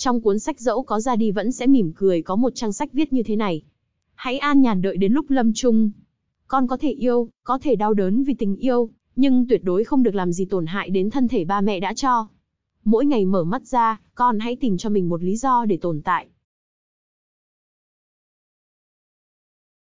Trong cuốn sách dẫu có ra đi vẫn sẽ mỉm cười có một trang sách viết như thế này. Hãy an nhàn đợi đến lúc lâm chung. Con có thể yêu, có thể đau đớn vì tình yêu, nhưng tuyệt đối không được làm gì tổn hại đến thân thể ba mẹ đã cho. Mỗi ngày mở mắt ra, con hãy tìm cho mình một lý do để tồn tại.